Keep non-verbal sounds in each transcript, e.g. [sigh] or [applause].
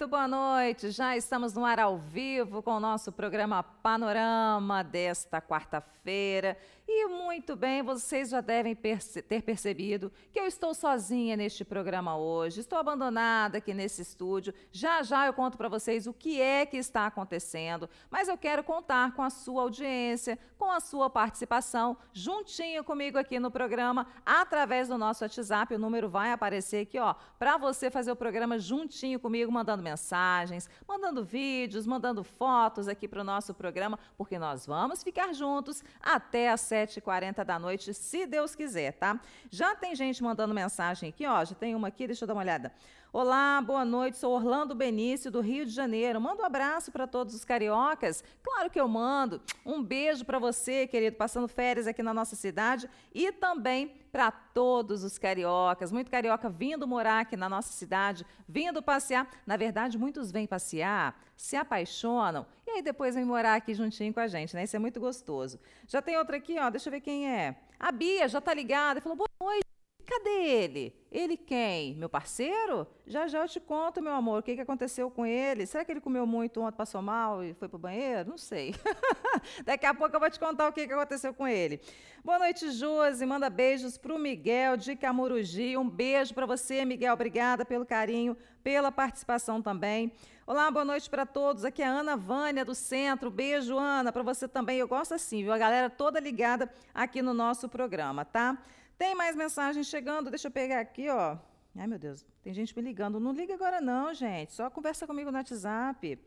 Muito boa noite. Já estamos no ar ao vivo com o nosso programa Panorama desta quarta-feira. E muito bem, vocês já devem perce ter percebido que eu estou sozinha neste programa hoje, estou abandonada aqui nesse estúdio. Já já eu conto para vocês o que é que está acontecendo, mas eu quero contar com a sua audiência, com a sua participação, juntinho comigo aqui no programa, através do nosso WhatsApp. O número vai aparecer aqui, ó, para você fazer o programa juntinho comigo, mandando mensagens, mandando vídeos, mandando fotos aqui para o nosso programa, porque nós vamos ficar juntos até a 7 7h40 da noite, se Deus quiser, tá? Já tem gente mandando mensagem aqui, ó. Já tem uma aqui, deixa eu dar uma olhada. Olá, boa noite. Sou Orlando Benício, do Rio de Janeiro. Manda um abraço para todos os cariocas. Claro que eu mando. Um beijo para você, querido, passando férias aqui na nossa cidade e também para todos os cariocas. Muito carioca vindo morar aqui na nossa cidade, vindo passear. Na verdade, muitos vêm passear, se apaixonam e aí depois vêm morar aqui juntinho com a gente, né? Isso é muito gostoso. Já tem outra aqui, ó. Deixa eu ver quem é. A Bia já tá ligada. Falou boa noite. Cadê ele? Ele quem? Meu parceiro? Já já eu te conto, meu amor, o que, que aconteceu com ele. Será que ele comeu muito ontem, passou mal e foi pro banheiro? Não sei. [laughs] Daqui a pouco eu vou te contar o que, que aconteceu com ele. Boa noite, Josi. Manda beijos pro Miguel de Camurugi. Um beijo para você, Miguel. Obrigada pelo carinho, pela participação também. Olá, boa noite para todos. Aqui é a Ana Vânia do Centro. Beijo, Ana, para você também. Eu gosto assim, viu? A galera toda ligada aqui no nosso programa, tá? Tem mais mensagem chegando, deixa eu pegar aqui, ó. Ai, meu Deus, tem gente me ligando. Não liga agora não, gente, só conversa comigo no WhatsApp.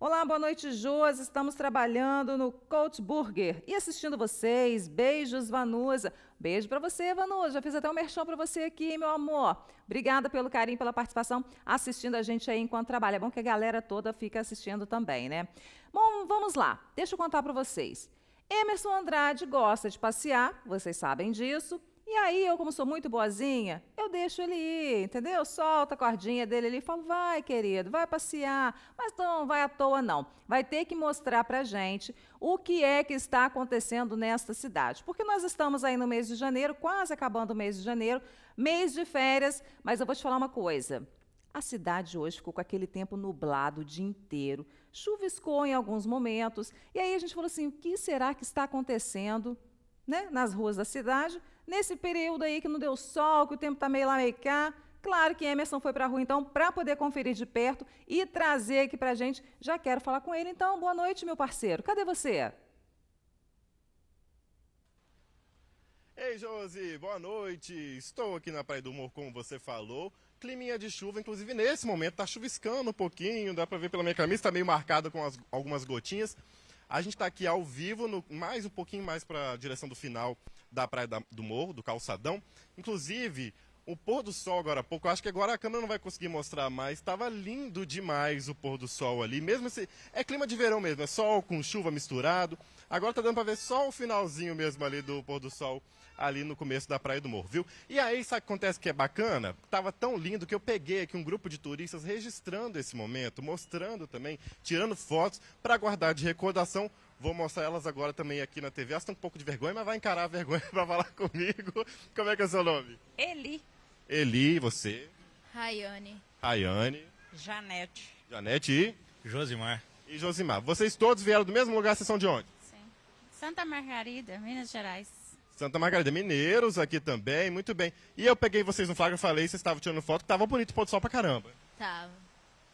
Olá, boa noite, Joas. Estamos trabalhando no Coach Burger e assistindo vocês. Beijos, Vanusa. Beijo para você, Vanusa. Já fiz até um merchão para você aqui, meu amor. Obrigada pelo carinho, pela participação, assistindo a gente aí enquanto trabalha. É bom que a galera toda fica assistindo também, né? Bom, vamos lá. Deixa eu contar para vocês. Emerson Andrade gosta de passear, vocês sabem disso. E aí, eu, como sou muito boazinha, eu deixo ele ir, entendeu? Solta a cordinha dele ali e falo: vai, querido, vai passear. Mas não vai à toa, não. Vai ter que mostrar pra gente o que é que está acontecendo nesta cidade. Porque nós estamos aí no mês de janeiro, quase acabando o mês de janeiro, mês de férias, mas eu vou te falar uma coisa. A cidade hoje ficou com aquele tempo nublado o dia inteiro, chuviscou em alguns momentos, e aí a gente falou assim: o que será que está acontecendo? né, nas ruas da cidade, nesse período aí que não deu sol, que o tempo está meio lá, meio cá. Claro que Emerson foi para a rua, então, para poder conferir de perto e trazer aqui para a gente. Já quero falar com ele, então. Boa noite, meu parceiro. Cadê você? Ei, Josi, boa noite. Estou aqui na Praia do Morro como você falou. Climinha de chuva, inclusive nesse momento, tá chuviscando um pouquinho, dá para ver pela minha camisa, tá meio marcada com as, algumas gotinhas. A gente está aqui ao vivo, no, mais um pouquinho mais para a direção do final da Praia da, do Morro, do Calçadão. Inclusive, o pôr do sol agora há pouco, acho que agora a câmera não vai conseguir mostrar mais, estava lindo demais o pôr do sol ali, mesmo esse, é clima de verão mesmo, é sol com chuva misturado, agora tá dando para ver só o finalzinho mesmo ali do pôr do sol ali no começo da Praia do Morro, viu? E aí, sabe o que acontece que é bacana? Tava tão lindo que eu peguei aqui um grupo de turistas registrando esse momento, mostrando também, tirando fotos para guardar de recordação Vou mostrar elas agora também aqui na TV. Elas estão um pouco de vergonha, mas vai encarar a vergonha [laughs] para falar comigo. Como é que é o seu nome? Eli. Eli, você? Rayane. Rayane. Janete. Janete e? Josimar. E Josimar. Vocês todos vieram do mesmo lugar, vocês são de onde? Sim. Santa Margarida, Minas Gerais. Santa Margarida. Mineiros aqui também, muito bem. E eu peguei vocês no flagra e falei, vocês estavam tirando foto, que tava bonito o pôr do sol pra caramba. Tava.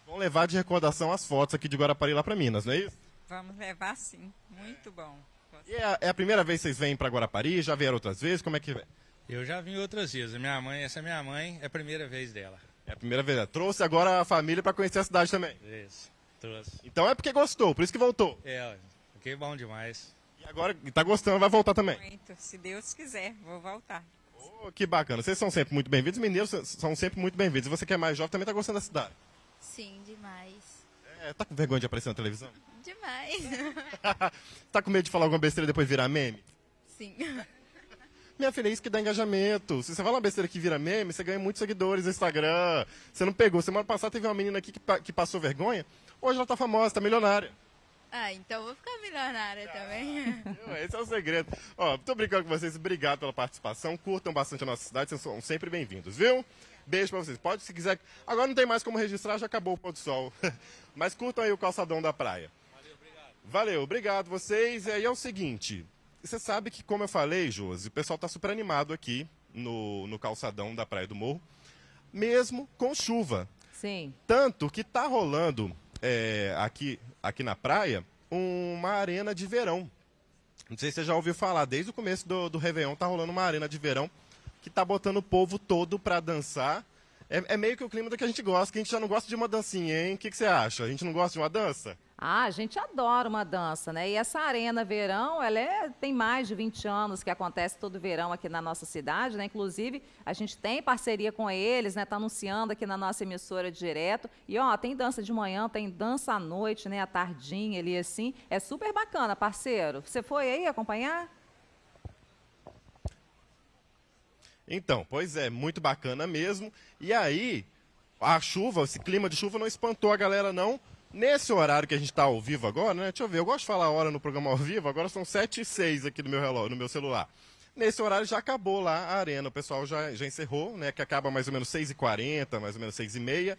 Vão levar de recordação as fotos aqui de Guarapari lá pra Minas, não é isso? Vamos levar sim, muito bom. E é a, é a primeira vez que vocês vêm pra Guarapari? Já vieram outras vezes? Como é que... É? Eu já vim outras vezes. minha mãe, essa minha mãe, é a primeira vez dela. É a primeira vez. Né? Trouxe agora a família para conhecer a cidade também. Isso, trouxe. Então é porque gostou, por isso que voltou. É, fiquei é bom demais. Agora tá gostando, vai voltar também. Muito, se Deus quiser, vou voltar. Oh, que bacana. Vocês são sempre muito bem-vindos. Mineiros são sempre muito bem-vindos. Você que é mais jovem também tá gostando da cidade. Sim, demais. É, tá com vergonha de aparecer na televisão? Demais. [laughs] tá com medo de falar alguma besteira e depois virar meme? Sim. [laughs] Minha filha, é isso que dá engajamento. Se você fala uma besteira que vira meme, você ganha muitos seguidores no Instagram. Você não pegou. Semana passada teve uma menina aqui que, que passou vergonha. Hoje ela tá famosa, tá milionária. Ah, então vou ficar milionária ah, também. Esse é o segredo. Ó, tô brincando com vocês. Obrigado pela participação. Curtam bastante a nossa cidade. Vocês são sempre bem-vindos, viu? Beijo pra vocês. Pode, se quiser. Agora não tem mais como registrar, já acabou o pôr do sol. [laughs] Mas curtam aí o calçadão da praia. Valeu, obrigado. Valeu, obrigado vocês. E aí é o seguinte. Você sabe que, como eu falei, Josi, o pessoal tá super animado aqui no, no calçadão da Praia do Morro. Mesmo com chuva. Sim. Tanto que tá rolando é, aqui aqui na praia, uma arena de verão. Não sei se você já ouviu falar, desde o começo do, do Réveillon tá rolando uma arena de verão que tá botando o povo todo para dançar. É, é, meio que o clima do que a gente gosta, que a gente já não gosta de uma dancinha, hein? O que, que você acha? A gente não gosta de uma dança? Ah, a gente adora uma dança, né? E essa Arena Verão, ela é, tem mais de 20 anos que acontece todo verão aqui na nossa cidade, né? Inclusive, a gente tem parceria com eles, né? Tá anunciando aqui na nossa emissora direto. E ó, tem dança de manhã, tem dança à noite, né? À tardinha ali assim. É super bacana, parceiro. Você foi aí acompanhar? Então, pois é, muito bacana mesmo. E aí, a chuva, esse clima de chuva não espantou a galera não Nesse horário que a gente está ao vivo agora, né? Deixa eu ver, eu gosto de falar a hora no programa ao vivo, agora são 7 e 6 aqui no meu relógio, no meu celular. Nesse horário já acabou lá a arena, o pessoal já, já encerrou, né? Que acaba mais ou menos 6h40, mais ou menos 6h30.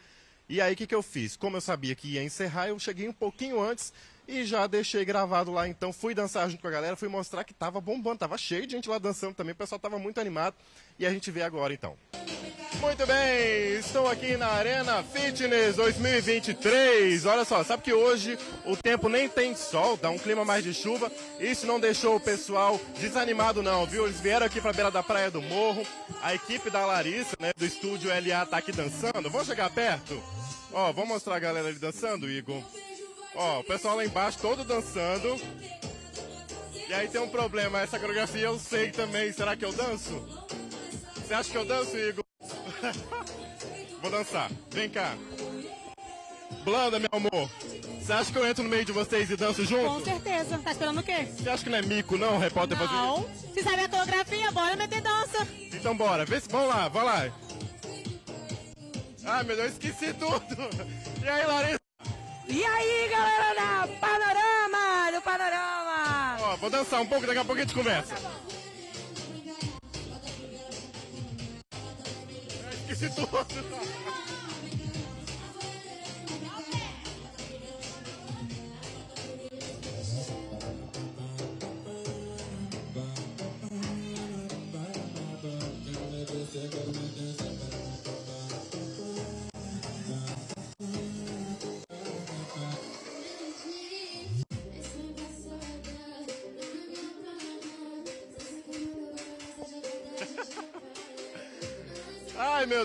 E, aí o que, que eu fiz? Como eu sabia que ia encerrar, eu cheguei um pouquinho antes e já deixei gravado lá então. Fui dançar junto com a galera, fui mostrar que tava bombando, tava cheio de gente lá dançando também, o pessoal tava muito animado. E a gente vê agora então. Música muito bem, estou aqui na Arena Fitness 2023. Olha só, sabe que hoje o tempo nem tem sol, dá um clima mais de chuva. Isso não deixou o pessoal desanimado não, viu? Eles vieram aqui para beira da Praia do Morro. A equipe da Larissa, né, do estúdio LA tá aqui dançando. Vamos chegar perto? Ó, vamos mostrar a galera ali dançando, Igor. Ó, o pessoal lá embaixo todo dançando. E aí tem um problema, essa coreografia eu sei também. Será que eu danço? Você acha que eu danço, Igor? [laughs] Vou dançar. Vem cá. Blanda, meu amor. Você acha que eu entro no meio de vocês e danço junto? Com certeza. Tá esperando o quê? Você acha que não é mico, não, repórter? Não. Você Se sabe a coreografia, bora meter dança. Então bora. Vê se... Vamos lá, vai lá. Ai, meu Deus, esqueci tudo. [laughs] E aí, Larissa? E aí, galera da Panorama, do Panorama. Ó, vou dançar um pouco, daqui a pouco a gente conversa. esse todo.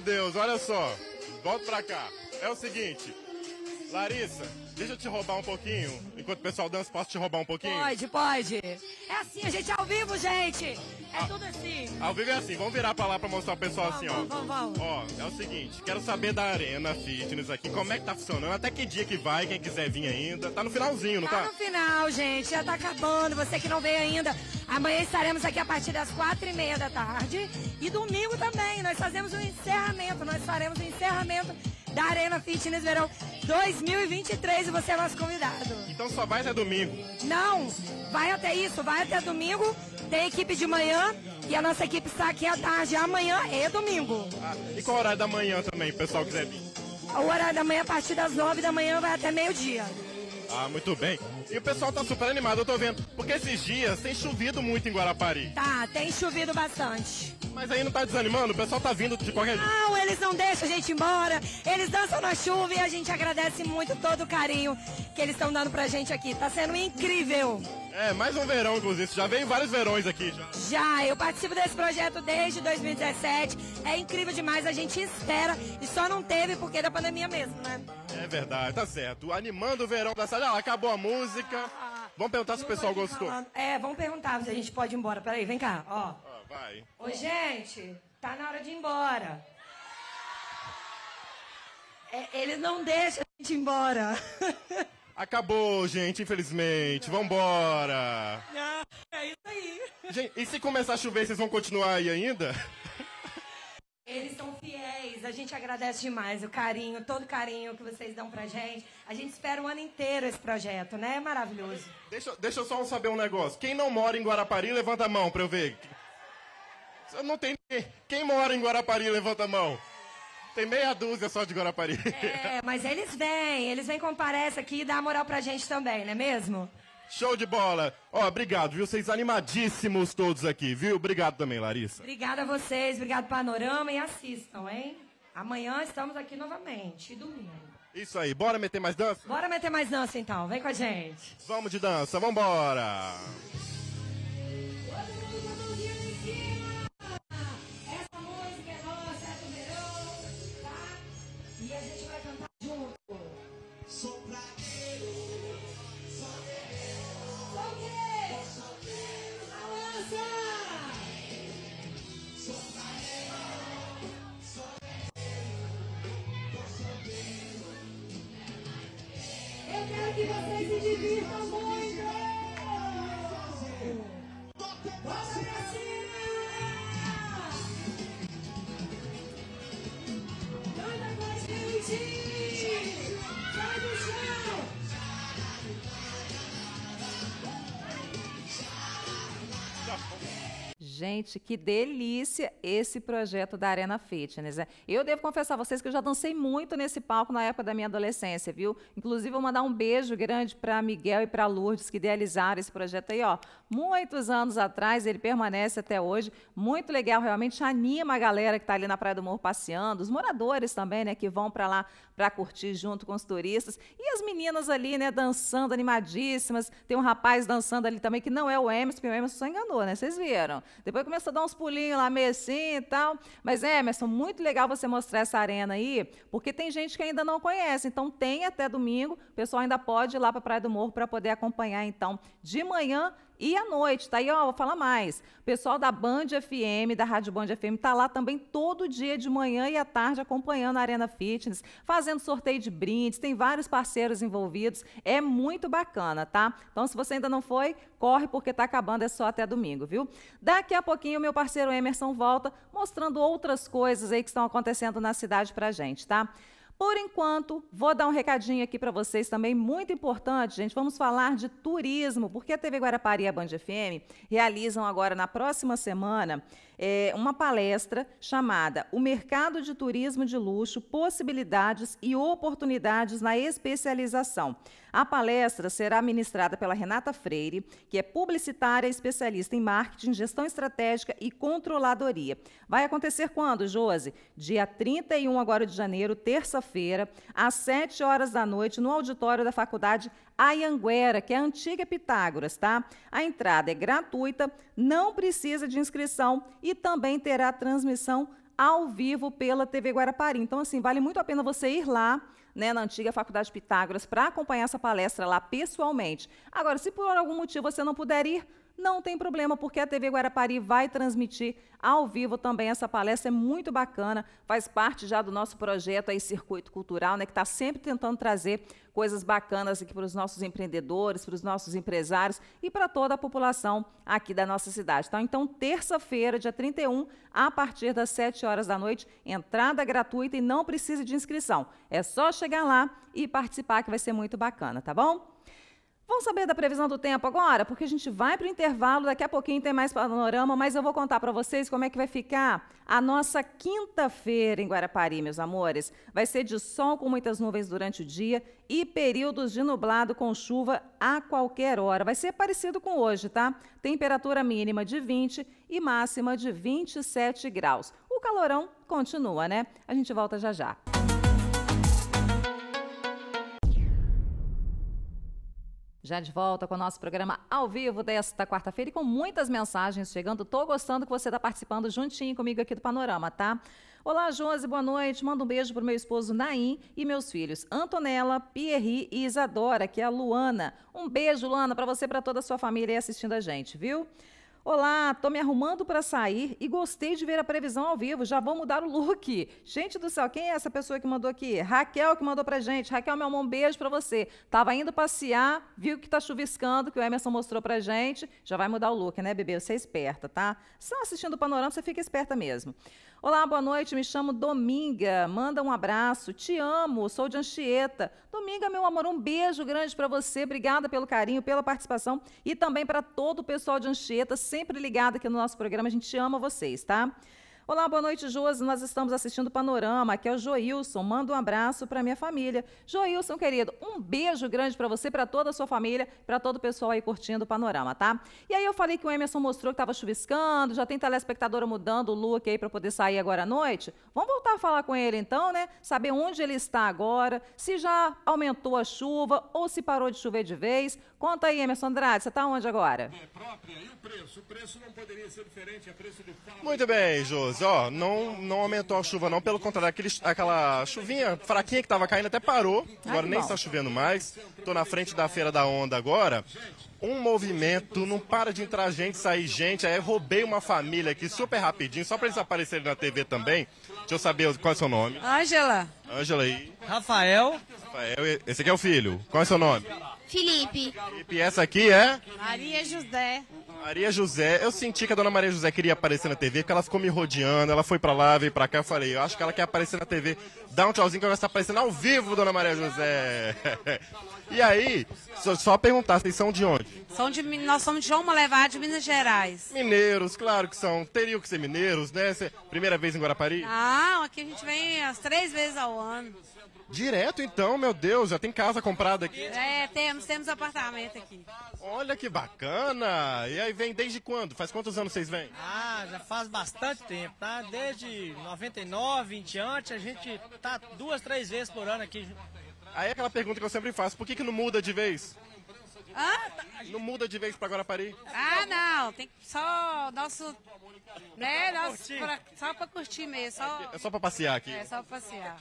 Deus, olha só. Volta pra cá. É o seguinte. Larissa, deixa eu te roubar um pouquinho. Enquanto o pessoal dança, posso te roubar um pouquinho? Pode, pode. É assim, a gente é ao vivo, gente. É ah, tudo assim. Ao vivo é assim. Vamos virar pra lá pra mostrar o pessoal vamos, assim, ó. Vamos, vamos, vamos. Ó, é o seguinte. Quero saber da Arena Fitness aqui. Como é que tá funcionando? Até que dia que vai? Quem quiser vir ainda. Tá no finalzinho, não tá? Tá no final, gente. Já tá acabando. Você que não veio ainda. Amanhã estaremos aqui a partir das quatro e meia da tarde. E domingo também, nós fazemos um encerramento. Nós faremos o um encerramento da Arena Fitness Verão 2023 e você é nosso convidado. Então só vai até domingo? Não, vai até isso, vai até domingo. Tem equipe de manhã e a nossa equipe está aqui à tarde, amanhã e domingo. Ah, e qual horário da manhã também, o pessoal quiser vir? O horário da manhã, a partir das nove da manhã, vai até meio-dia. Ah, muito bem. E o pessoal tá super animado, eu tô vendo. Porque esses dias tem chovido muito em Guarapari. Tá, tem chovido bastante. Mas aí não tá desanimando? O pessoal tá vindo de qualquer jeito. Não, eles não deixam a gente ir embora. Eles dançam na chuva e a gente agradece muito todo o carinho que eles estão dando pra gente aqui. Tá sendo incrível. É, mais um verão, inclusive. Já veio vários verões aqui já. Já, eu participo desse projeto desde 2017. É incrível demais, a gente espera. E só não teve porque da pandemia mesmo, né? É verdade, tá certo. Animando o verão da sala. Ah, acabou a música. Ah, ah, vamos perguntar se o pessoal gostou. Falando. É, vamos perguntar se a gente pode ir embora. Peraí, vem cá, ó. vai. Ô, gente, tá na hora de ir embora. É, eles não deixam a gente ir embora. [laughs] Acabou, gente, infelizmente. Vambora. é isso aí. Gente, e se começar a chover, vocês vão continuar aí ainda? [laughs] a gente agradece demais o carinho, todo o carinho que vocês dão pra gente. A gente espera o um ano inteiro esse projeto, né? É maravilhoso. Deixa, deixa eu só saber um negócio. Quem não mora em Guarapari, levanta a mão pra eu ver. Não tem ninguém. Quem mora em Guarapari, levanta a mão. Tem meia dúzia só de Guarapari. É, [laughs] mas eles vêm, eles vêm comparecem aqui e dá moral pra gente também, não é mesmo? Show de bola. Ó, oh, obrigado, viu? Vocês animadíssimos todos aqui, viu? Obrigado também, Larissa. Obrigada a vocês, obrigado Panorama e assistam, hein? Amanhã estamos aqui novamente, domingo. Isso aí, bora meter mais dança? Bora meter mais dança então, vem com a gente. Vamos de dança, vambora! embora. Gente, que delícia esse projeto da Arena Fitness. Né? Eu devo confessar a vocês que eu já dancei muito nesse palco na época da minha adolescência, viu? Inclusive, vou mandar um beijo grande para Miguel e para Lourdes, que idealizaram esse projeto aí, ó. Muitos anos atrás, ele permanece até hoje. Muito legal, realmente anima a galera que está ali na Praia do Morro passeando, os moradores também, né, que vão para lá para curtir junto com os turistas. E as meninas ali, né, dançando animadíssimas. Tem um rapaz dançando ali também, que não é o Emerson, porque o Emerson só enganou, né? Vocês viram. Depois começou a dar uns pulinhos lá meio assim e tal. Mas, Emerson, muito legal você mostrar essa arena aí, porque tem gente que ainda não conhece. Então, tem até domingo. O pessoal ainda pode ir lá para a Praia do Morro para poder acompanhar, então, de manhã e à noite, tá aí, ó, vou falar mais. O pessoal da Band FM, da Rádio Band FM, tá lá também todo dia de manhã e à tarde acompanhando a Arena Fitness, fazendo sorteio de brindes, tem vários parceiros envolvidos. É muito bacana, tá? Então, se você ainda não foi, corre porque tá acabando, é só até domingo, viu? Daqui a pouquinho, meu parceiro Emerson volta mostrando outras coisas aí que estão acontecendo na cidade pra gente, tá? Por enquanto, vou dar um recadinho aqui para vocês também, muito importante, gente. Vamos falar de turismo, porque a TV Guarapari e a Band FM realizam agora na próxima semana é, uma palestra chamada O Mercado de Turismo de Luxo: Possibilidades e Oportunidades na Especialização. A palestra será ministrada pela Renata Freire, que é publicitária especialista em marketing, gestão estratégica e controladoria. Vai acontecer quando, Josi? Dia 31 agora de janeiro, terça-feira, às 7 horas da noite, no auditório da Faculdade Ayanguera, que é a antiga Pitágoras, tá? A entrada é gratuita, não precisa de inscrição e também terá transmissão ao vivo pela TV Guarapari. Então, assim, vale muito a pena você ir lá, né, na antiga Faculdade Pitágoras, para acompanhar essa palestra lá pessoalmente. Agora, se por algum motivo você não puder ir, não tem problema, porque a TV Guarapari vai transmitir ao vivo também essa palestra. É muito bacana, faz parte já do nosso projeto aí, Circuito Cultural, né, que está sempre tentando trazer coisas bacanas aqui para os nossos empreendedores, para os nossos empresários e para toda a população aqui da nossa cidade. então Então, terça-feira, dia 31, a partir das 7 horas da noite, entrada gratuita e não precisa de inscrição. É só chegar lá e participar, que vai ser muito bacana, tá bom? Vamos saber da previsão do tempo agora? Porque a gente vai para o intervalo, daqui a pouquinho tem mais panorama, mas eu vou contar para vocês como é que vai ficar a nossa quinta-feira em Guarapari, meus amores. Vai ser de sol com muitas nuvens durante o dia e períodos de nublado com chuva a qualquer hora. Vai ser parecido com hoje, tá? Temperatura mínima de 20 e máxima de 27 graus. O calorão continua, né? A gente volta já já. já de volta com o nosso programa ao vivo desta quarta-feira e com muitas mensagens chegando. Estou gostando que você está participando juntinho comigo aqui do Panorama, tá? Olá, Josi, boa noite. Manda um beijo pro meu esposo Naim e meus filhos Antonella, Pierre e Isadora, que é a Luana. Um beijo, Luana, para você e para toda a sua família aí assistindo a gente, viu? Olá, tô me arrumando para sair e gostei de ver a previsão ao vivo. Já vou mudar o look. Gente do céu, quem é essa pessoa que mandou aqui? Raquel que mandou pra gente. Raquel, meu amor, um beijo para você. Tava indo passear, viu que tá chuviscando, que o Emerson mostrou pra gente. Já vai mudar o look, né, bebê? Você é esperta, tá? Só assistindo o panorama, você fica esperta mesmo. Olá, boa noite, me chamo Dominga. Manda um abraço, te amo, sou de Anchieta. Dominga, meu amor, um beijo grande para você. Obrigada pelo carinho, pela participação e também para todo o pessoal de Anchieta, sempre ligado aqui no nosso programa. A gente ama vocês, tá? Olá, boa noite, Josi. Nós estamos assistindo o Panorama. Aqui é o Joilson. Manda um abraço para minha família. Joilson, querido, um beijo grande para você, para toda a sua família, para todo o pessoal aí curtindo o Panorama, tá? E aí eu falei que o Emerson mostrou que estava chuviscando, já tem telespectadora mudando o look aí para poder sair agora à noite. Vamos voltar a falar com ele então, né? Saber onde ele está agora, se já aumentou a chuva ou se parou de chover de vez. Conta aí, Emerson Andrade, você está onde agora? É própria. E o preço? O preço não poderia ser diferente, é preço do Muito bem, Josi ó, não, não aumentou a chuva não, pelo contrário, aquele, aquela chuvinha fraquinha que estava caindo até parou, agora nem está chovendo mais, estou na frente da Feira da Onda agora, um movimento, não para de entrar gente, sair gente. Aí roubei uma família aqui super rapidinho, só para eles aparecerem na TV também. Deixa eu saber qual é o seu nome. Ângela. Ângela aí. Rafael. Rafael, esse aqui é o filho. Qual é o seu nome? Felipe. Felipe, essa aqui é? Maria José. Maria José, eu senti que a dona Maria José queria aparecer na TV, porque ela ficou me rodeando, ela foi pra lá, veio pra cá, eu falei, eu acho que ela quer aparecer na TV, dá um tchauzinho que ela estar aparecendo ao vivo, dona Maria José. [laughs] e aí, só, só perguntar, vocês são de onde? São de, nós somos de João Malevar, de Minas Gerais. Mineiros, claro que são, teriam que ser mineiros, né? Primeira vez em Guarapari? Ah, aqui a gente vem as três vezes ao ano. Direto então, meu Deus, já tem casa comprada aqui. É, temos, temos apartamento aqui. Olha que bacana! E aí vem desde quando? Faz quantos anos vocês vêm? Ah, já faz bastante tempo, tá? Desde 99 20 diante, a gente tá duas, três vezes por ano aqui. Aí é aquela pergunta que eu sempre faço, por que, que não muda de vez? Hã? Não muda de vez para Guarapari? Ah, não. Tem só nosso. Né, nosso pra, só para curtir mesmo. Só... É só para passear aqui. É, só para passear.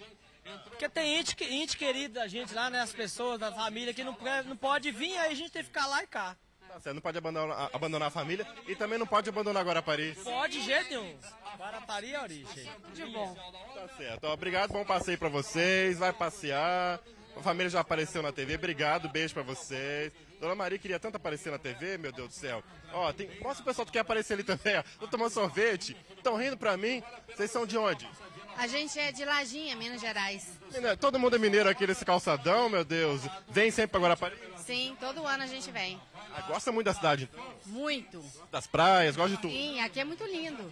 Porque tem ente, ente querido da gente lá, né? As pessoas da família que não, não pode vir, aí a gente tem que ficar lá e cá. Você tá não pode abandonar, abandonar a família e também não pode abandonar Guarapari. Pode, jeito nenhum. Guarapari é a origem. De bom. Tá certo. Obrigado, bom passeio pra vocês. Vai passear. A família já apareceu na TV. Obrigado, beijo pra vocês. Dona Maria queria tanto aparecer na TV, meu Deus do céu. Ó, tem. Mostra o pessoal que quer aparecer ali também, ó. Tô tomando sorvete. Estão rindo pra mim. Vocês são de onde? A gente é de Lajinha, Minas Gerais. Todo mundo é mineiro aqui nesse calçadão, meu Deus. Vem sempre para Guarapari? Sim, todo ano a gente vem. Ah, gosta muito da cidade? Então? Muito. Das praias, gosta de tudo? Sim, aqui é muito lindo.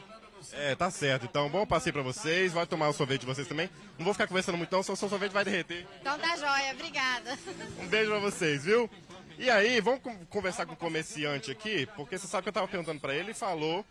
É, tá certo. Então, bom passeio pra vocês. Vai tomar o sorvete de vocês também. Não vou ficar conversando muito não, só o sorvete vai derreter. Então tá joia, obrigada. Um beijo pra vocês, viu? E aí, vamos conversar com o comerciante aqui, porque você sabe que eu tava perguntando pra ele e falou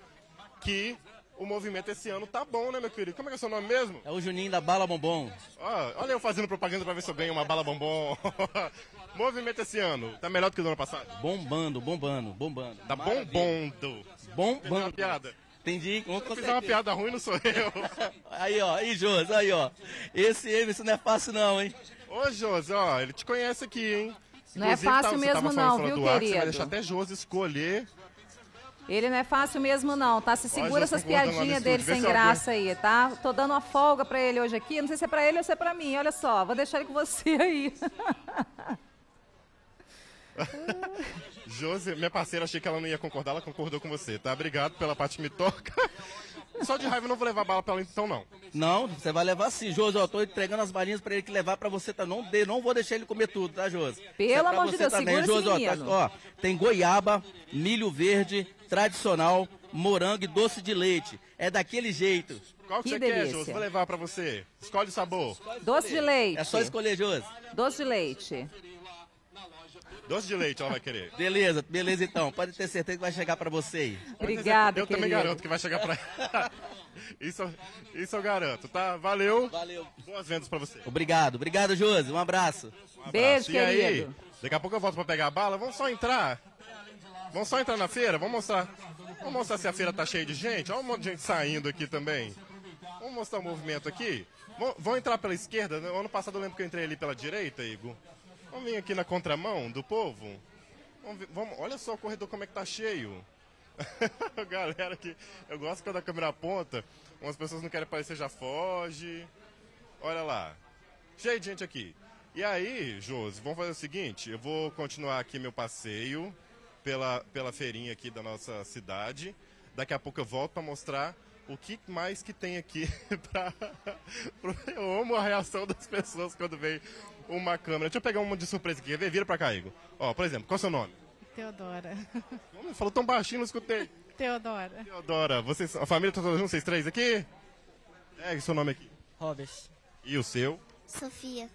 que o movimento esse ano tá bom, né, meu querido? Como é que é o seu nome mesmo? É o Juninho da Bala Bombom. Ah, olha eu fazendo propaganda pra ver se eu ganho uma Bala Bombom. [laughs] movimento esse ano, tá melhor do que o ano passado? Bombando, bombando, bombando. Tá Bombando Bombando. Uma piada. Entendi. Se eu fizer uma piada ruim, não sou eu. [laughs] aí, ó. Aí, José, aí, ó. Esse Emerson não é fácil, não, hein? Ô, José, ó, ele te conhece aqui, hein? Não é Inclusive, é fácil tá, mesmo não, viu, querido? você vai deixar até Josi escolher ele não é fácil mesmo, não, tá? Se segura essas tá piadinhas dele sem graça aí, tá? Tô dando uma folga para ele hoje aqui. Não sei se é para ele ou se é para mim. Olha só, vou deixar ele com você [laughs] aí. [laughs] Josi, minha parceira, achei que ela não ia concordar, ela concordou com você, tá? Obrigado pela parte que me toca. Só de raiva eu não vou levar bala pra ela então, não. Não, você vai levar sim. Josi, eu tô entregando as balinhas pra ele que levar pra você, tá? Não, de, não vou deixar ele comer tudo, tá, Josi? É Pelo é amor de Deus, também. segura Josi, ó, tá, ó, tem goiaba, milho verde, tradicional, morango e doce de leite. É daquele jeito. Qual que, que você delícia. quer, Josi? Vou levar pra você. Escolhe o sabor. Doce de leite. É só escolher, Josi. Doce de leite. Doce de leite ela vai querer. Beleza, beleza então. Pode ter certeza que vai chegar para você aí. Obrigada, Eu querido. também garanto que vai chegar para [laughs] Isso, isso eu garanto, tá? Valeu. Valeu. Boas vendas para você. Obrigado, obrigado, Josi. Um abraço. Um abraço. Beijo, e querido. daqui a pouco eu volto para pegar a bala. Vamos só entrar. Vamos só entrar na feira, vamos mostrar. Vamos mostrar se a feira tá cheia de gente. Olha um monte de gente saindo aqui também. Vamos mostrar o movimento aqui. Vão entrar pela esquerda. No ano passado eu lembro que eu entrei ali pela direita, Igor. Vamos vir aqui na contramão do povo? Vamos, vamos olha só o corredor como é que tá cheio. [laughs] Galera que eu gosto quando a câmera aponta, umas pessoas não querem aparecer, já foge. Olha lá. Cheio de gente aqui. E aí, Josi, vamos fazer o seguinte, eu vou continuar aqui meu passeio pela, pela feirinha aqui da nossa cidade. Daqui a pouco eu volto para mostrar o que mais que tem aqui [laughs] [laughs] eu amo a reação das pessoas quando vem uma câmera. Deixa eu pegar uma de surpresa aqui. Vira pra cá, Igor. Ó, por exemplo, qual é o seu nome? Teodora. Como [laughs] falou tão baixinho, não escutei. Teodora. Teodora, vocês, a família tá toda junto, vocês três aqui? É, seu nome aqui? Robes. E o seu? Sofia.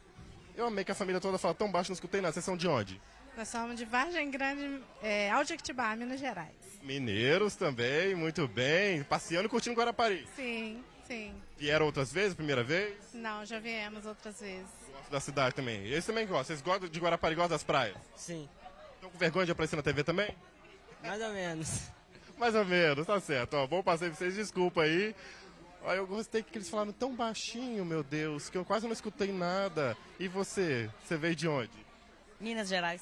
Eu amei que a família toda fala tão baixo, não escutei nada. Vocês são de onde? Nós somos de Vargem Grande, é, Aldiactibá, Minas Gerais. Mineiros também, muito bem. Passeando e curtindo Guarapari. Sim, sim. Vieram outras vezes, primeira vez? Não, já viemos outras vezes. Gosto da cidade também. Eles também gostam. Vocês gostam de Guarapari, gostam das praias? Sim. Estão com vergonha de aparecer na TV também? Mais ou menos. Mais ou menos, tá certo. Ó, bom passeio pra vocês, desculpa aí. Ó, eu gostei que eles falaram tão baixinho, meu Deus, que eu quase não escutei nada. E você? Você veio de onde? Minas Gerais.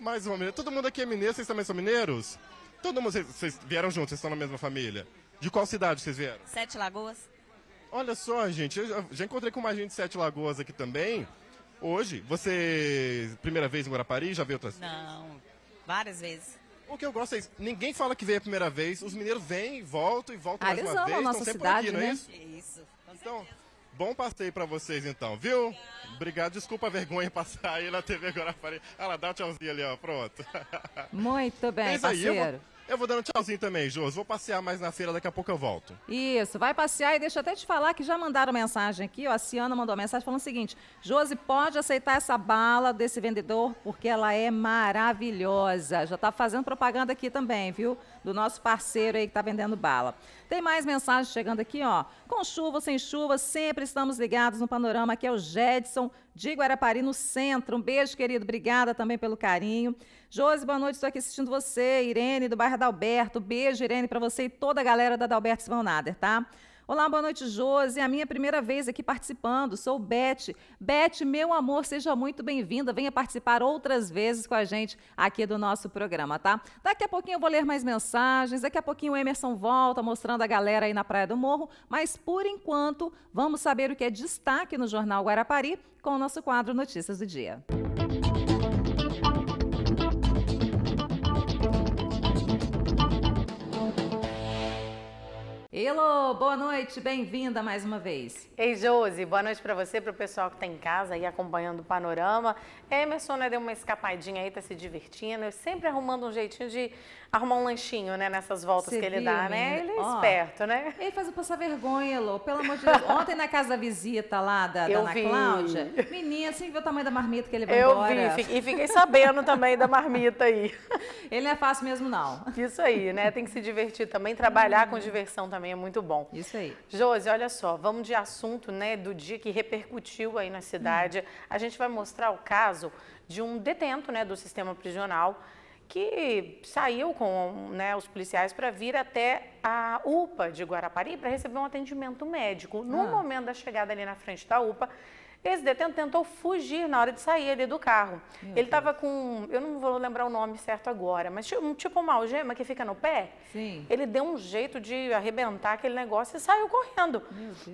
Mais uma mineira. Todo mundo aqui é mineiro, vocês também são mineiros? Todo mundo, vocês, vocês vieram juntos, vocês estão na mesma família. De qual cidade vocês vieram? Sete Lagoas. Olha só, gente, eu já encontrei com mais gente de Sete Lagoas aqui também. Hoje, você. Primeira vez em Guarapari? Já veio outras Não, várias vezes. O que eu gosto é isso. Ninguém fala que veio a primeira vez, os mineiros vêm, voltam e voltam ah, mais uma vez. Nossa estão sempre cidade, aqui, não é né? isso? Isso. Então, certeza. bom passeio pra vocês então, viu? Obrigado. Obrigado. Desculpa a vergonha passar aí na TV Guarapari. Ela ah dá um tchauzinho ali, ó. Pronto. Muito [laughs] bem, parceiro. Aí, eu vou... Eu vou dando tchauzinho também, Jos. Vou passear mais na feira, daqui a pouco eu volto. Isso, vai passear e deixa eu até te falar que já mandaram mensagem aqui, ó. A Ciana mandou mensagem falando o seguinte: Josi, pode aceitar essa bala desse vendedor, porque ela é maravilhosa. Já tá fazendo propaganda aqui também, viu? do nosso parceiro aí que está vendendo bala. Tem mais mensagens chegando aqui, ó. Com chuva, sem chuva, sempre estamos ligados no panorama. Aqui é o Jedson de Guarapari, no centro. Um beijo, querido. Obrigada também pelo carinho. Josi, boa noite. Estou aqui assistindo você. Irene, do bairro Adalberto. Beijo, Irene, para você e toda a galera da Adalberto Nader tá? Olá, boa noite, Josi. É a minha primeira vez aqui participando. Sou Beth. Beth, meu amor, seja muito bem-vinda. Venha participar outras vezes com a gente aqui do nosso programa, tá? Daqui a pouquinho eu vou ler mais mensagens. Daqui a pouquinho o Emerson volta mostrando a galera aí na Praia do Morro. Mas por enquanto, vamos saber o que é destaque no Jornal Guarapari com o nosso quadro Notícias do Dia. Música Hello, boa noite, bem-vinda mais uma vez. Ei, Josi, boa noite para você, para o pessoal que está em casa aí acompanhando o panorama. Emerson, né, deu uma escapadinha aí, tá se divertindo, eu sempre arrumando um jeitinho de arrumar um lanchinho, né, nessas voltas você que ele viu, dá, né? né? Ele é ó, esperto, né? Ele faz eu passar vergonha, Elô, pelo amor de Deus. [laughs] Ontem na casa da visita lá da, da Ana vi. Cláudia, menina, assim viu o tamanho da marmita que ele vai eu embora. vi, e fiquei sabendo também da marmita aí. [laughs] Ele não é fácil mesmo, não. Isso aí, né? Tem que se divertir também, trabalhar com diversão também é é muito bom. Isso aí. Josi, olha só, vamos de assunto né, do dia que repercutiu aí na cidade. Hum. A gente vai mostrar o caso de um detento né, do sistema prisional que saiu com né, os policiais para vir até a UPA de Guarapari para receber um atendimento médico. No ah. momento da chegada ali na frente da UPA, esse detento tentou fugir na hora de sair ali do carro. Meu ele estava com, eu não vou lembrar o nome certo agora, mas um tipo uma algema que fica no pé. Sim. Ele deu um jeito de arrebentar aquele negócio e saiu correndo.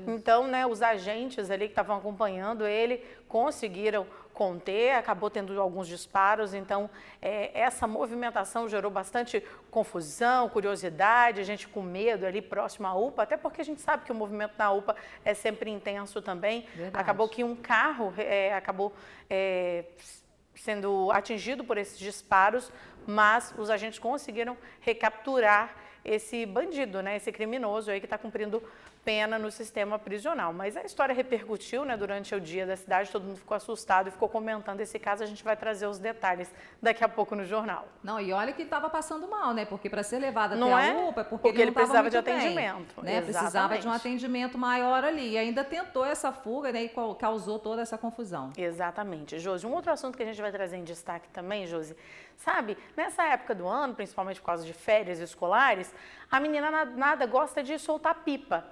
Então, né, os agentes ali que estavam acompanhando ele conseguiram conter, acabou tendo alguns disparos, então é, essa movimentação gerou bastante confusão, curiosidade, gente com medo ali próximo à UPA, até porque a gente sabe que o movimento na UPA é sempre intenso também. Verdade. Acabou que um carro é, acabou é, sendo atingido por esses disparos, mas os agentes conseguiram recapturar esse bandido, né, esse criminoso aí que está cumprindo pena no sistema prisional. Mas a história repercutiu né, durante o dia da cidade, todo mundo ficou assustado e ficou comentando esse caso. A gente vai trazer os detalhes daqui a pouco no jornal. Não, e olha que estava passando mal, né? Porque para ser levada não até é? a UPA, porque, porque ele, ele precisava de bem, atendimento. né? Precisava de um atendimento maior ali. E ainda tentou essa fuga né, e causou toda essa confusão. Exatamente. Josi, um outro assunto que a gente vai trazer em destaque também, Josi. Sabe, nessa época do ano, principalmente por causa de férias escolares, a menina nada gosta de soltar pipa.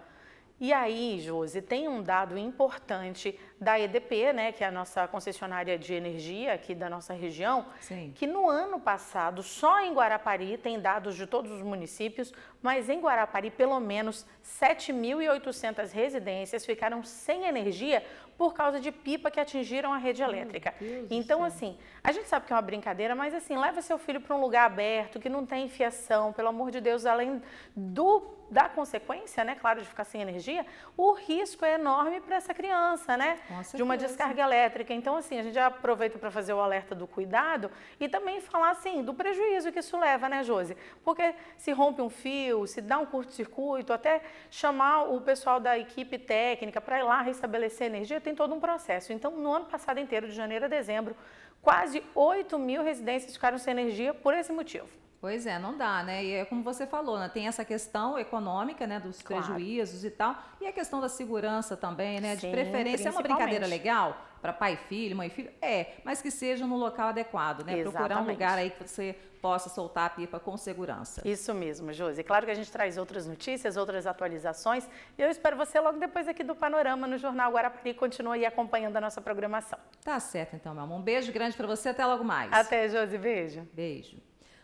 E aí, Josi, tem um dado importante da EDP, né, que é a nossa concessionária de energia aqui da nossa região, Sim. que no ano passado, só em Guarapari, tem dados de todos os municípios, mas em Guarapari, pelo menos 7.800 residências ficaram sem energia por causa de pipa que atingiram a rede elétrica. Então, assim, a gente sabe que é uma brincadeira, mas assim, leva seu filho para um lugar aberto, que não tem fiação, pelo amor de Deus, além do da consequência, né, claro, de ficar sem energia, o risco é enorme para essa criança, né, de uma descarga elétrica. Então, assim, a gente já aproveita para fazer o alerta do cuidado e também falar, assim, do prejuízo que isso leva, né, Josi? Porque se rompe um fio, se dá um curto-circuito, até chamar o pessoal da equipe técnica para ir lá restabelecer energia, tem todo um processo. Então, no ano passado inteiro, de janeiro a dezembro, quase 8 mil residências ficaram sem energia por esse motivo. Pois é, não dá, né? E é como você falou, né? tem essa questão econômica, né? Dos claro. prejuízos e tal, e a questão da segurança também, né? Sim, de preferência, é uma brincadeira legal para pai e filho, mãe e filho? É, mas que seja no local adequado, né? Exatamente. Procurar um lugar aí que você possa soltar a pipa com segurança. Isso mesmo, Josi. Claro que a gente traz outras notícias, outras atualizações. E eu espero você logo depois aqui do Panorama no Jornal Guarapari. Continua aí acompanhando a nossa programação. Tá certo, então, meu amor. Um beijo grande para você. Até logo mais. Até, Josi. Beijo. Beijo.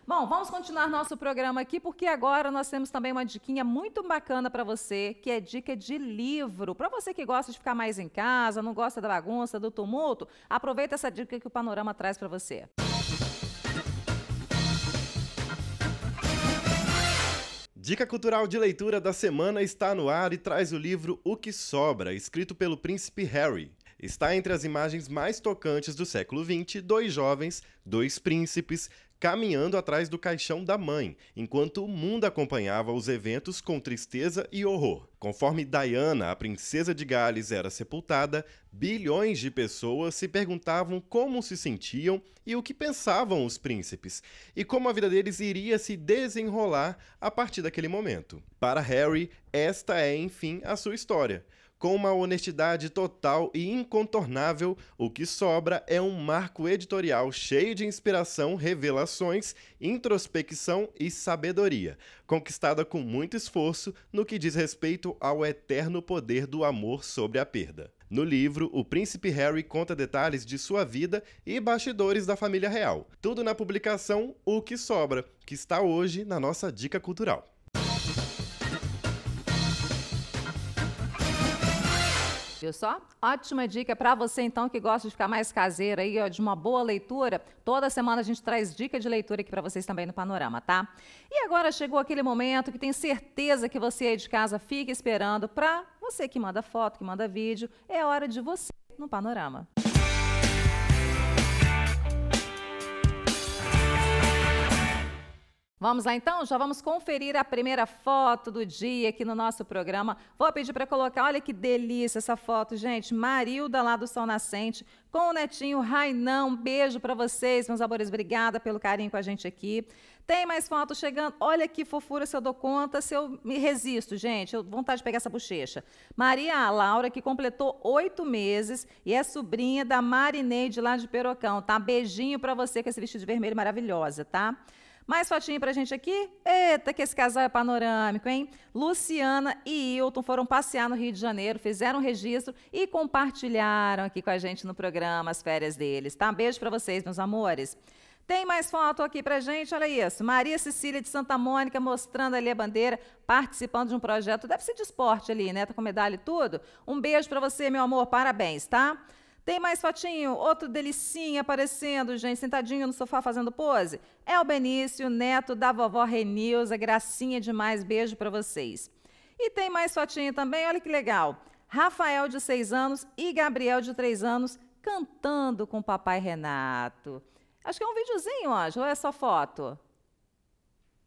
Bom, vamos continuar nosso programa aqui, porque agora nós temos também uma diquinha muito bacana para você, que é dica de livro. Para você que gosta de ficar mais em casa, não gosta da bagunça, do tumulto, aproveita essa dica que o Panorama traz para você. Dica cultural de leitura da semana está no ar e traz o livro O que Sobra, escrito pelo príncipe Harry. Está entre as imagens mais tocantes do século XX: dois jovens, dois príncipes, caminhando atrás do caixão da mãe, enquanto o mundo acompanhava os eventos com tristeza e horror. Conforme Diana, a princesa de Gales, era sepultada, bilhões de pessoas se perguntavam como se sentiam e o que pensavam os príncipes, e como a vida deles iria se desenrolar a partir daquele momento. Para Harry, esta é, enfim, a sua história com uma honestidade total e incontornável, o que sobra é um marco editorial cheio de inspiração, revelações, introspecção e sabedoria, conquistada com muito esforço no que diz respeito ao eterno poder do amor sobre a perda. No livro, o príncipe Harry conta detalhes de sua vida e bastidores da família real. Tudo na publicação O que sobra, que está hoje na nossa dica cultural. viu só? Ótima dica para você então que gosta de ficar mais caseira aí, ó, de uma boa leitura. Toda semana a gente traz dica de leitura aqui para vocês também no Panorama, tá? E agora chegou aquele momento que tem certeza que você aí de casa fica esperando para você que manda foto, que manda vídeo, é hora de você no Panorama. Vamos lá então, já vamos conferir a primeira foto do dia aqui no nosso programa. Vou pedir para colocar, olha que delícia essa foto, gente. Marilda lá do Sol Nascente com o netinho Rainão. beijo para vocês, meus amores. Obrigada pelo carinho com a gente aqui. Tem mais fotos chegando. Olha que fofura se eu dou conta, se eu me resisto, gente. Eu vontade de pegar essa bochecha. Maria Laura, que completou oito meses e é sobrinha da Marineide lá de Perocão, tá? Beijinho para você com esse vestido de vermelho maravilhosa, tá? Mais fotinho pra gente aqui? Eita, que esse casal é panorâmico, hein? Luciana e Hilton foram passear no Rio de Janeiro, fizeram um registro e compartilharam aqui com a gente no programa as férias deles, tá? Beijo pra vocês, meus amores. Tem mais foto aqui pra gente, olha isso. Maria Cecília de Santa Mônica mostrando ali a bandeira, participando de um projeto, deve ser de esporte ali, né? Tá com medalha e tudo. Um beijo pra você, meu amor, parabéns, tá? Tem mais fotinho? Outro delicinha aparecendo, gente, sentadinho no sofá fazendo pose? É o Benício, neto da vovó Renilza, gracinha demais, beijo para vocês. E tem mais fotinho também, olha que legal. Rafael, de 6 anos, e Gabriel, de 3 anos, cantando com o papai Renato. Acho que é um videozinho, Ângelo, ou é só foto?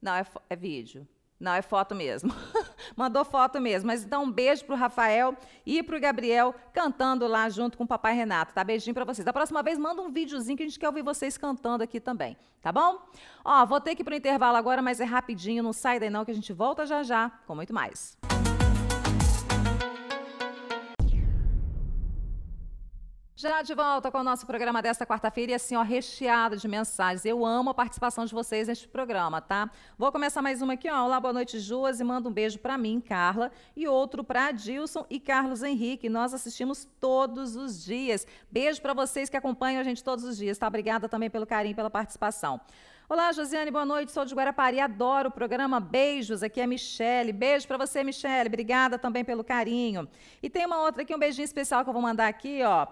Não, é, é vídeo. Não, é foto mesmo. [laughs] Mandou foto mesmo. Mas então, um beijo pro Rafael e pro Gabriel cantando lá junto com o papai Renato, tá? Beijinho pra vocês. Da próxima vez, manda um videozinho que a gente quer ouvir vocês cantando aqui também, tá bom? Ó, vou ter que ir pro intervalo agora, mas é rapidinho. Não sai daí não, que a gente volta já já com muito mais. Já de volta com o nosso programa desta quarta-feira e assim, ó, recheado de mensagens. Eu amo a participação de vocês neste programa, tá? Vou começar mais uma aqui, ó. Olá, boa noite, Juas, e manda um beijo para mim, Carla, e outro para Dilson e Carlos Henrique. Nós assistimos todos os dias. Beijo para vocês que acompanham a gente todos os dias, tá? Obrigada também pelo carinho, pela participação. Olá, Josiane, boa noite. Sou de Guarapari, adoro o programa. Beijos, aqui é Michele. Beijo para você, Michele. Obrigada também pelo carinho. E tem uma outra aqui, um beijinho especial que eu vou mandar aqui, ó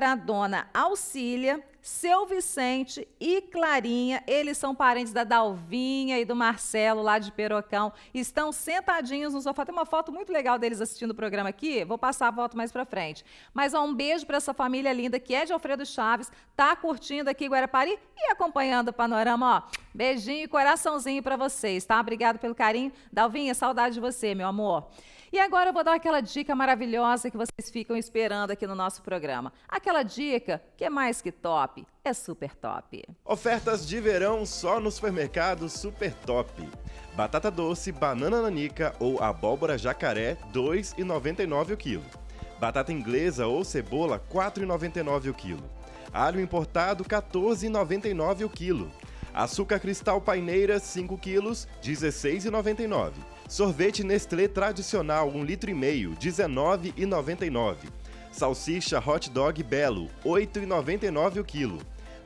para a dona Auxília, seu Vicente e Clarinha. Eles são parentes da Dalvinha e do Marcelo, lá de Perocão. Estão sentadinhos no sofá. Tem uma foto muito legal deles assistindo o programa aqui. Vou passar a foto mais para frente. Mas ó, um beijo para essa família linda que é de Alfredo Chaves, tá curtindo aqui Guarapari e acompanhando o panorama. Ó. Beijinho e coraçãozinho para vocês, tá? Obrigado pelo carinho. Dalvinha, saudade de você, meu amor. E agora eu vou dar aquela dica maravilhosa que vocês ficam esperando aqui no nosso programa. Aquela dica que é mais que top, é super top. Ofertas de verão só no supermercado Super Top. Batata doce, banana nanica ou abóbora jacaré, R$ 2,99 o quilo. Batata inglesa ou cebola, R$ 4,99 o quilo. Alho importado, R$ 14,99 o quilo. Açúcar cristal paineira, 5 quilos, R$ 16,99. Sorvete Nestlé tradicional, 1,5 um litro e meio, R$ 19,99. Salsicha hot dog belo, R$ 8,99 o quilo.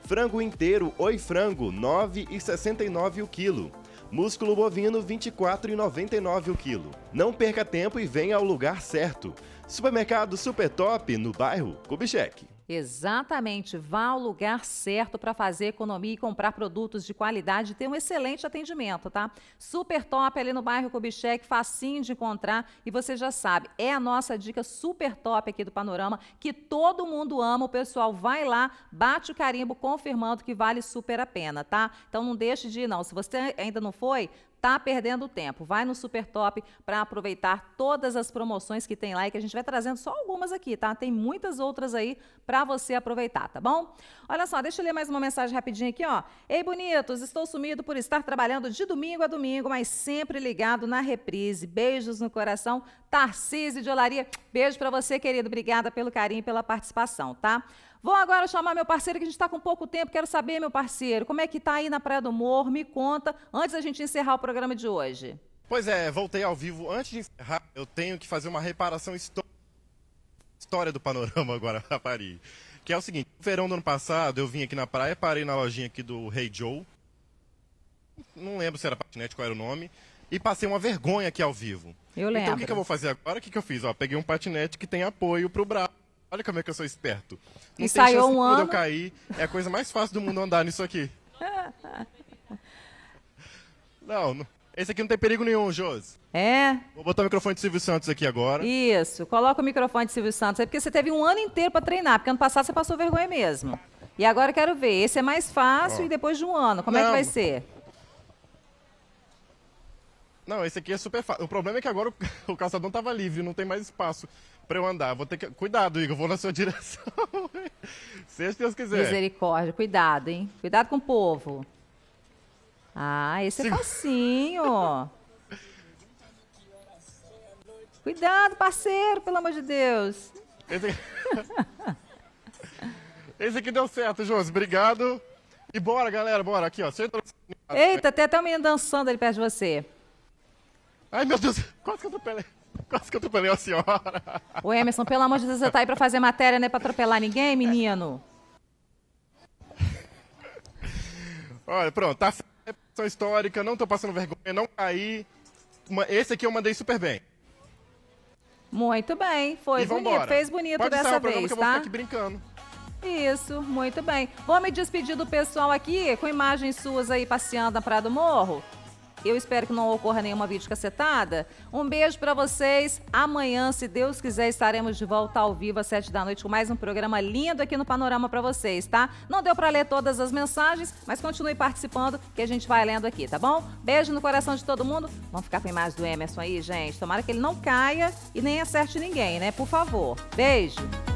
Frango inteiro Oi Frango, R$ 9,69 o quilo. Músculo bovino, R$ 24,99 o quilo. Não perca tempo e venha ao lugar certo. Supermercado Super Top, no bairro Kubitschek. Exatamente, vá ao lugar certo para fazer economia e comprar produtos de qualidade e ter um excelente atendimento, tá? Super top ali no bairro Kubitschek, facinho de encontrar e você já sabe, é a nossa dica super top aqui do Panorama, que todo mundo ama, o pessoal vai lá, bate o carimbo confirmando que vale super a pena, tá? Então não deixe de ir não, se você ainda não foi, tá perdendo tempo. Vai no Super Top para aproveitar todas as promoções que tem lá e que a gente vai trazendo só algumas aqui, tá? Tem muitas outras aí para você aproveitar, tá bom? Olha só, deixa eu ler mais uma mensagem rapidinho aqui, ó. Ei, bonitos, estou sumido por estar trabalhando de domingo a domingo, mas sempre ligado na reprise. Beijos no coração. Tarcísio de Olaria, beijo para você, querido. Obrigada pelo carinho e pela participação, tá? Vou agora chamar meu parceiro, que a gente está com pouco tempo. Quero saber, meu parceiro, como é que está aí na Praia do Morro? Me conta, antes da gente encerrar o programa de hoje. Pois é, voltei ao vivo. Antes de encerrar, eu tenho que fazer uma reparação histórica. História do panorama [laughs] agora, rapari. Que é o seguinte: no verão do ano passado, eu vim aqui na praia, parei na lojinha aqui do Rei hey Joe. Não lembro se era patinete, qual era o nome. E passei uma vergonha aqui ao vivo. Eu lembro. Então o que, que eu vou fazer agora? O que, que eu fiz? Ó, peguei um patinete que tem apoio pro braço Olha como é que eu sou esperto. Não Ensaiou tem um ano. Quando eu cair, é a coisa mais fácil do mundo andar nisso aqui. [laughs] Não, esse aqui não tem perigo nenhum, Josi. É? Vou botar o microfone de Silvio Santos aqui agora. Isso, coloca o microfone de Silvio Santos. É porque você teve um ano inteiro para treinar, porque ano passado você passou vergonha mesmo. E agora eu quero ver. Esse é mais fácil Ó. e depois de um ano, como não, é que vai ser? Não, esse aqui é super fácil. O problema é que agora o, [laughs] caçador calçadão tava livre, não tem mais espaço para eu andar. Vou ter que. Cuidado, Igor, vou na sua [laughs] direção. Se Deus quiser. Misericórdia, cuidado, hein? Cuidado com o povo. Ah, esse é Sim. é facinho. cuidado, parceiro, pelo amor de Deus. Esse aqui, [laughs] esse aqui deu certo, Josi. Obrigado. E bora, galera, bora. Aqui, ó. Eita, tem até um menino dançando ali perto de você. Ai, meu Deus, quase que eu atropelei. Quase que atropelei a senhora. O Emerson, pelo amor de Deus, você tá aí pra fazer matéria, né? Para pra atropelar ninguém, menino? Olha, pronto, tá repercussão histórica, não tô passando vergonha, não caí. Esse aqui eu mandei super bem. Muito bem, foi bonito, fez bonito Pode dessa vez, tá? eu vou ficar tá? aqui brincando. Isso, muito bem. Vou me despedir do pessoal aqui com imagens suas aí passeando na Praia do Morro. Eu espero que não ocorra nenhuma vídeo cacetada. Um beijo para vocês. Amanhã, se Deus quiser, estaremos de volta ao vivo às sete da noite com mais um programa lindo aqui no Panorama para vocês, tá? Não deu para ler todas as mensagens, mas continue participando que a gente vai lendo aqui, tá bom? Beijo no coração de todo mundo. Vamos ficar com a imagem do Emerson aí, gente. Tomara que ele não caia e nem acerte ninguém, né? Por favor. Beijo.